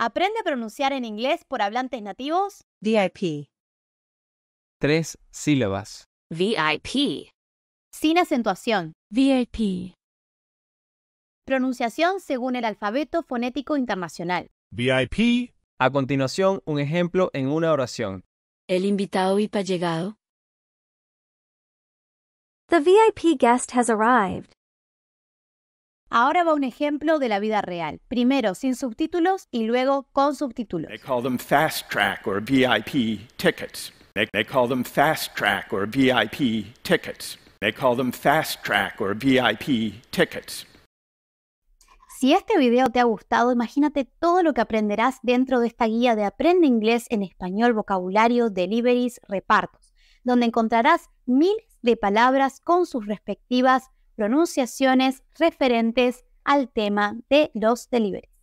Aprende a pronunciar en inglés por hablantes nativos. VIP. Tres sílabas. VIP. Sin acentuación. VIP. Pronunciación según el alfabeto fonético internacional. VIP. A continuación, un ejemplo en una oración. El invitado VIP ha llegado. The VIP guest has arrived. Ahora va un ejemplo de la vida real. Primero sin subtítulos y luego con subtítulos. VIP tickets. track VIP tickets. call fast track VIP tickets. Si este video te ha gustado, imagínate todo lo que aprenderás dentro de esta guía de Aprende Inglés en Español, Vocabulario, Deliveries, Repartos, donde encontrarás miles de palabras con sus respectivas pronunciaciones referentes al tema de los deliveries.